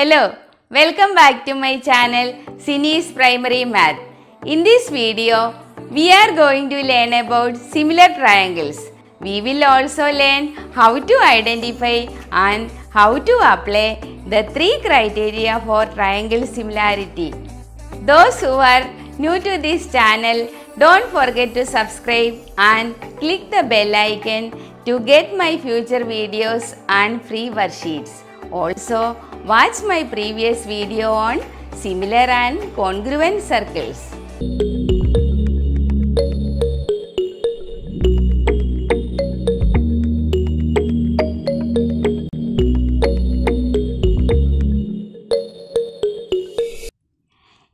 Hello, welcome back to my channel Cini's Primary Math. In this video, we are going to learn about similar triangles. We will also learn how to identify and how to apply the three criteria for triangle similarity. Those who are new to this channel, don't forget to subscribe and click the bell icon to get my future videos and free worksheets. Also, Watch my previous video on similar and congruent circles.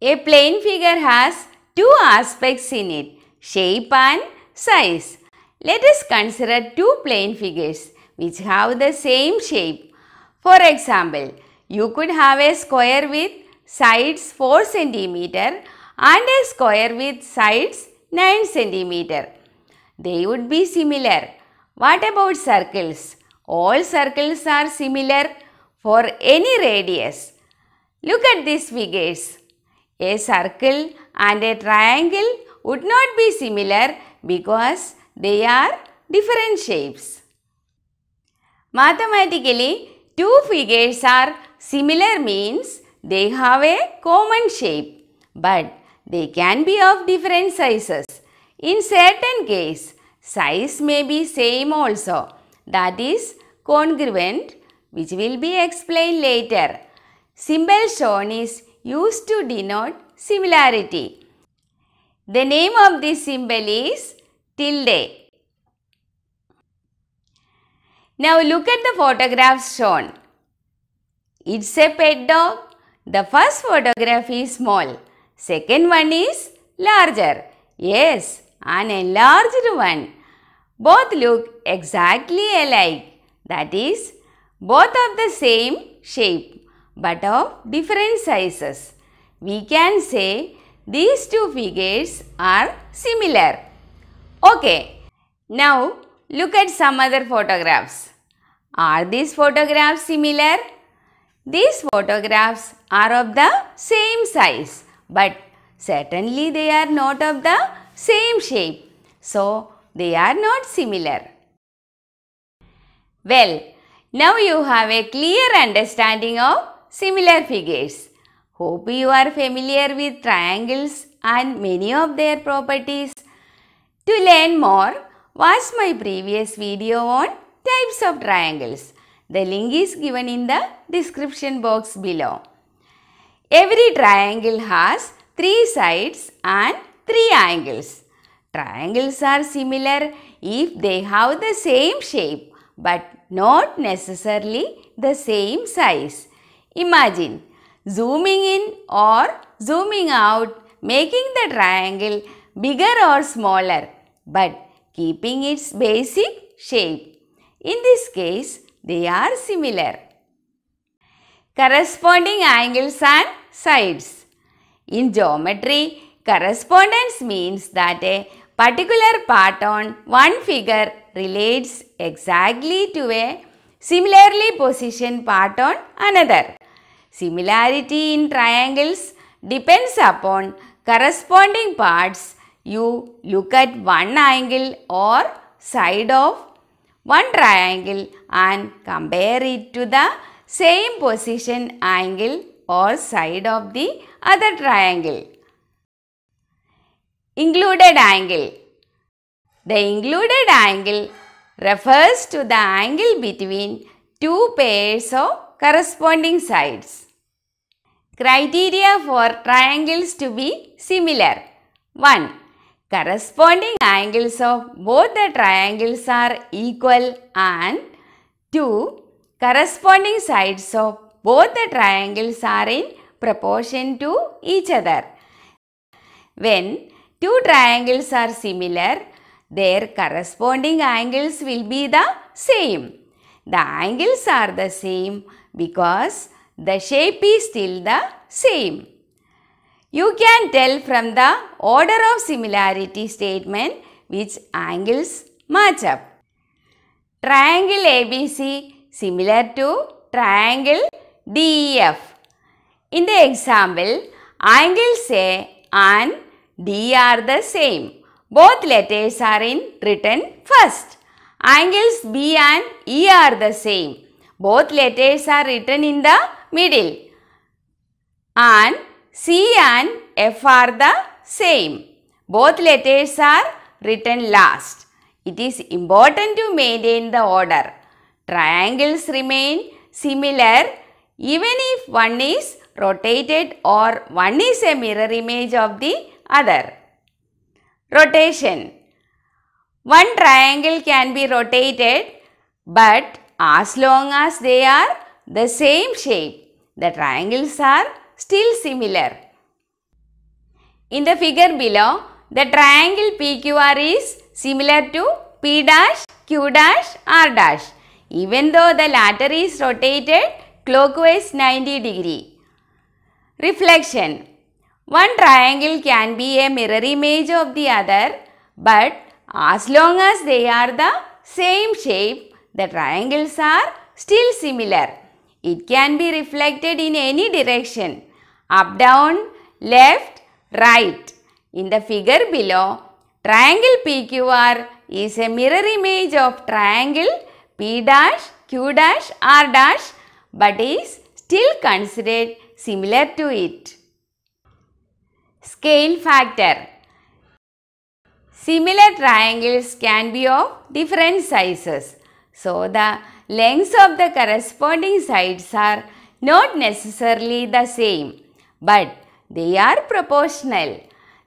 A plane figure has two aspects in it, shape and size. Let us consider two plane figures which have the same shape. For example, you could have a square with sides 4 centimeter and a square with sides 9 centimeter. They would be similar. What about circles? All circles are similar for any radius. Look at these figures. A circle and a triangle would not be similar because they are different shapes. Mathematically, two figures are Similar means they have a common shape but they can be of different sizes. In certain case, size may be same also that is congruent which will be explained later. Symbol shown is used to denote similarity. The name of this symbol is tilde. Now look at the photographs shown. It's a pet dog. The first photograph is small. Second one is larger. Yes, an enlarged one. Both look exactly alike. That is, both of the same shape but of different sizes. We can say these two figures are similar. Okay, now look at some other photographs. Are these photographs similar? These photographs are of the same size but certainly they are not of the same shape. So, they are not similar. Well, now you have a clear understanding of similar figures. Hope you are familiar with triangles and many of their properties. To learn more, watch my previous video on types of triangles. The link is given in the description box below. Every triangle has three sides and three angles. Triangles are similar if they have the same shape but not necessarily the same size. Imagine zooming in or zooming out making the triangle bigger or smaller but keeping its basic shape. In this case, they are similar. Corresponding angles and sides. In geometry, correspondence means that a particular part on one figure relates exactly to a similarly positioned part on another. Similarity in triangles depends upon corresponding parts you look at one angle or side of one triangle and compare it to the same position angle or side of the other triangle. Included angle. The included angle refers to the angle between two pairs of corresponding sides. Criteria for triangles to be similar. 1. Corresponding angles of both the triangles are equal and 2. Corresponding sides of both the triangles are in proportion to each other. When two triangles are similar, their corresponding angles will be the same. The angles are the same because the shape is still the same. You can tell from the order of similarity statement which angles match up. Triangle ABC similar to triangle DEF. In the example, angles A and D are the same. Both letters are in written first. Angles B and E are the same. Both letters are written in the middle. And C and F are the same. Both letters are written last. It is important to maintain the order. Triangles remain similar even if one is rotated or one is a mirror image of the other. Rotation One triangle can be rotated but as long as they are the same shape, the triangles are still similar. In the figure below, the triangle PQR is similar to P dash, Q dash, R dash. Even though the latter is rotated clockwise 90 degree. Reflection One triangle can be a mirror image of the other but as long as they are the same shape, the triangles are still similar. It can be reflected in any direction up, down, left, right. In the figure below, triangle PQR is a mirror image of triangle P dash, Q dash, R dash but is still considered similar to it. Scale factor Similar triangles can be of different sizes. So, the lengths of the corresponding sides are not necessarily the same but they are proportional.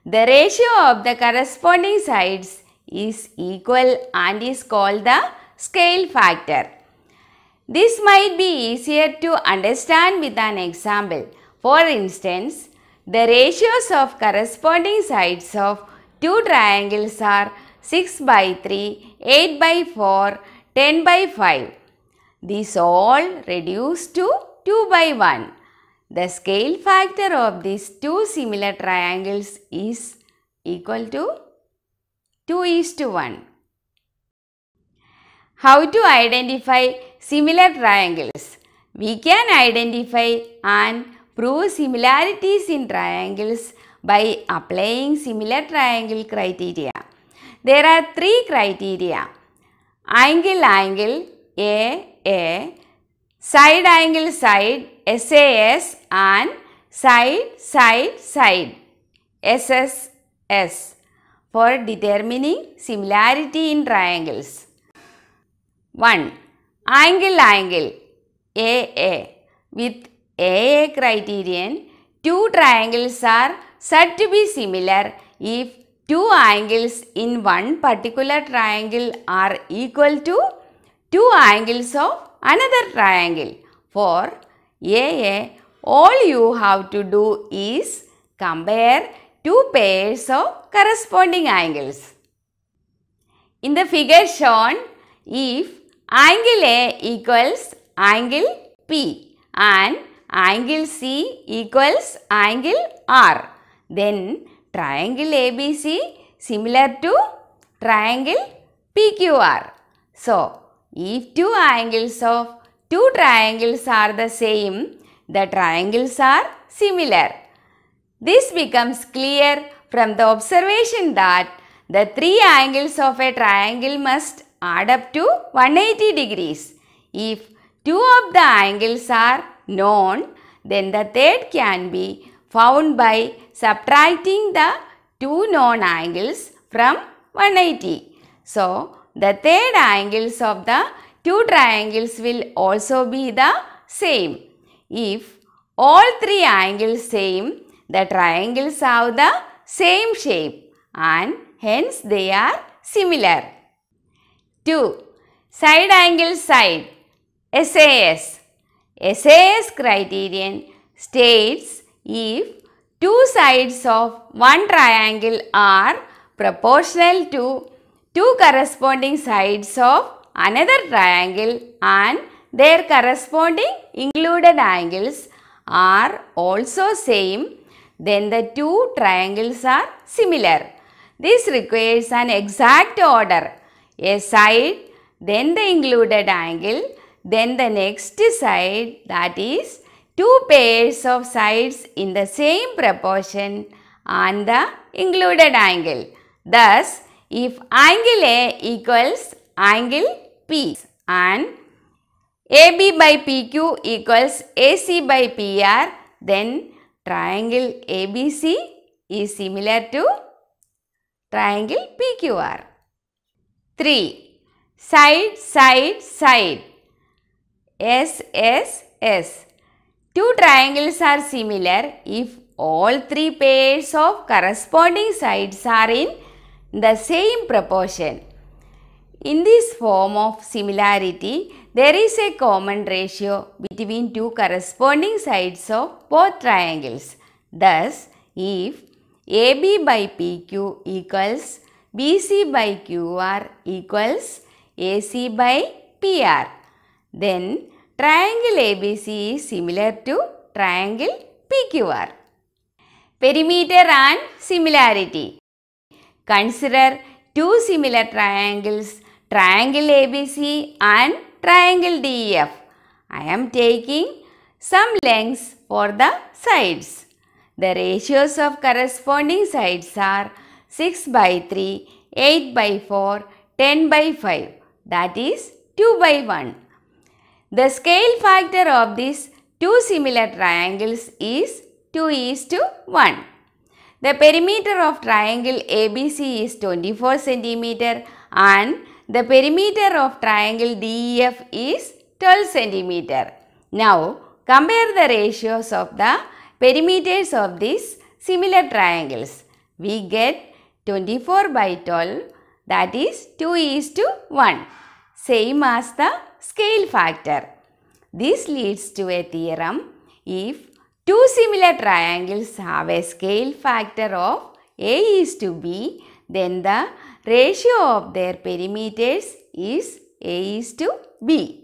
The ratio of the corresponding sides is equal and is called the scale factor. This might be easier to understand with an example. For instance, the ratios of corresponding sides of two triangles are 6 by 3, 8 by 4, 10 by 5. These all reduce to 2 by 1. The scale factor of these two similar triangles is equal to 2 is to 1. How to identify similar triangles? We can identify and prove similarities in triangles by applying similar triangle criteria. There are three criteria. Angle angle A A, side angle side SAS and side, side, side, SSS for determining similarity in triangles. 1. Angle, angle, AA. With AA criterion, two triangles are said to be similar if two angles in one particular triangle are equal to two angles of another triangle. For AA, all you have to do is compare two pairs of corresponding angles. In the figure shown, if angle A equals angle P and angle C equals angle R, then triangle ABC similar to triangle PQR. So, if two angles of two triangles are the same, the triangles are similar. This becomes clear from the observation that the three angles of a triangle must add up to 180 degrees. If two of the angles are known, then the third can be found by subtracting the two known angles from 180. So, the third angles of the two triangles will also be the same. If all three angles same, the triangles have the same shape and hence they are similar. 2. Side angle side SAS SAS criterion states if two sides of one triangle are proportional to two corresponding sides of another triangle and their corresponding included angles are also same, then the two triangles are similar. This requires an exact order. A side, then the included angle, then the next side that is two pairs of sides in the same proportion and the included angle. Thus, if angle A equals angle P and AB by PQ equals AC by PR then triangle ABC is similar to triangle PQR. 3. Side, side, side. S, S, S. Two triangles are similar if all three pairs of corresponding sides are in the same proportion. In this form of similarity, there is a common ratio between two corresponding sides of both triangles. Thus, if AB by PQ equals BC by QR equals AC by PR, then triangle ABC is similar to triangle PQR. Perimeter and similarity. Consider two similar triangles triangle ABC and triangle DEF. I am taking some lengths for the sides. The ratios of corresponding sides are 6 by 3, 8 by 4, 10 by 5 that is 2 by 1. The scale factor of these two similar triangles is 2 is to 1. The perimeter of triangle ABC is 24 centimeter and the perimeter of triangle DEF is 12 centimeter. Now, compare the ratios of the perimeters of these similar triangles. We get 24 by 12 that is 2 is to 1 same as the scale factor. This leads to a theorem if two similar triangles have a scale factor of A is to B then the ratio of their perimeters is A is to B.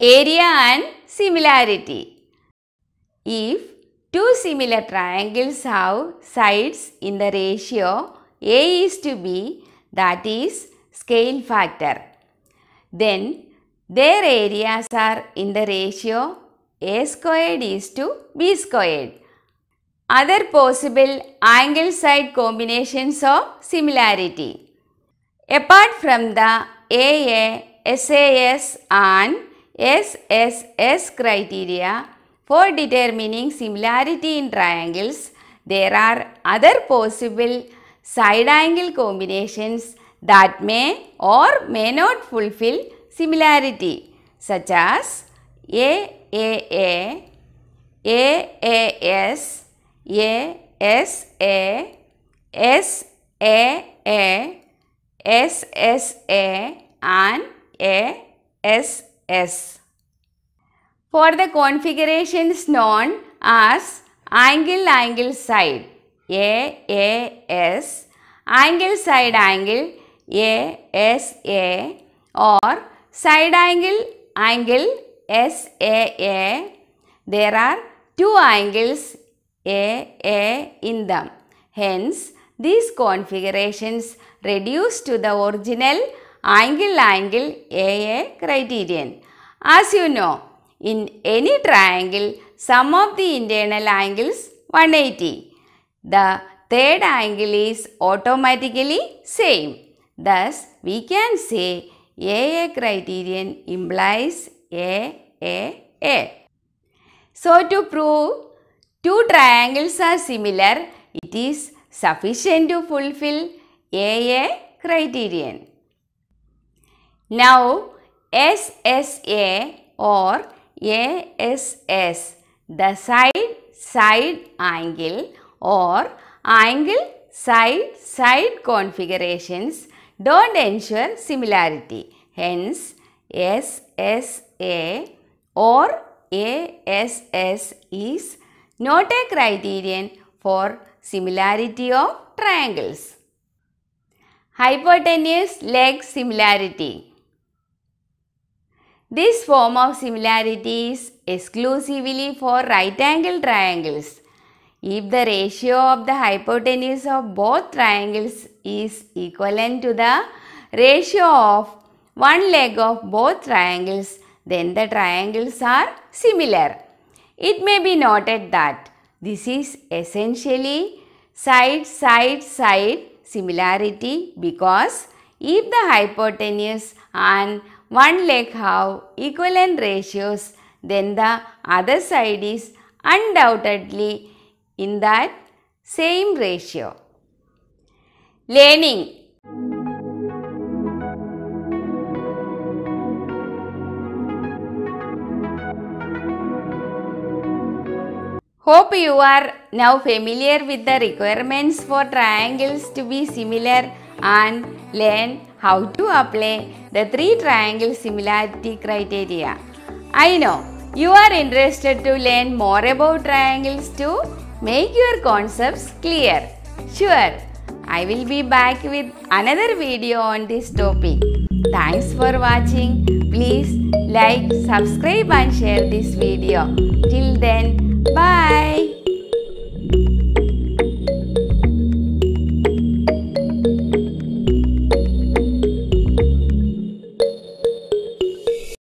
Area and similarity. If two similar triangles have sides in the ratio A is to B that is scale factor, then their areas are in the ratio A squared is to B squared other possible angle side combinations of similarity. Apart from the AA, SAS and SSS criteria for determining similarity in triangles, there are other possible side angle combinations that may or may not fulfill similarity such as AAA, AAS, a S A S A A S S A and A S S. For the configurations known as angle angle side A A S angle side angle A S A or side angle angle S A A there are two angles a, A in them. Hence, these configurations reduce to the original angle-angle AA criterion. As you know, in any triangle, sum of the internal angles 180. The third angle is automatically same. Thus, we can say AA criterion implies AAA. So, to prove two triangles are similar, it is sufficient to fulfill AA criterion. Now, SSA or ASS, the side-side angle or angle-side-side configurations don't ensure similarity. Hence, SSA or ASS is Note a criterion for similarity of triangles. Hypotenuse leg similarity. This form of similarity is exclusively for right angle triangles. If the ratio of the hypotenuse of both triangles is equivalent to the ratio of one leg of both triangles, then the triangles are similar. It may be noted that this is essentially side-side-side similarity because if the hypotenuse and one leg have equivalent ratios, then the other side is undoubtedly in that same ratio. Learning Hope you are now familiar with the requirements for triangles to be similar and learn how to apply the three triangle similarity criteria. I know you are interested to learn more about triangles to make your concepts clear. Sure, I will be back with another video on this topic. Thanks for watching. Please like, subscribe and share this video. Till then, Bye!